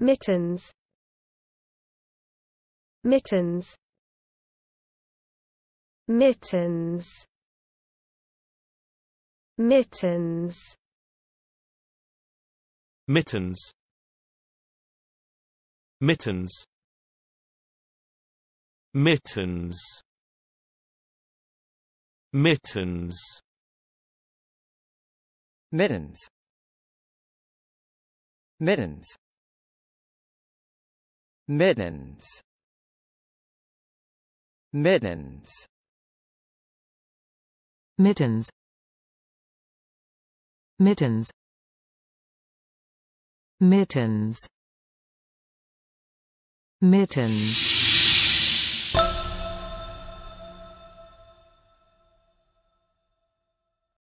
mittens mittens mittens mittens mittens mittens mittens mittens mittens mittens mittens mittens mittens mittens mittens mittens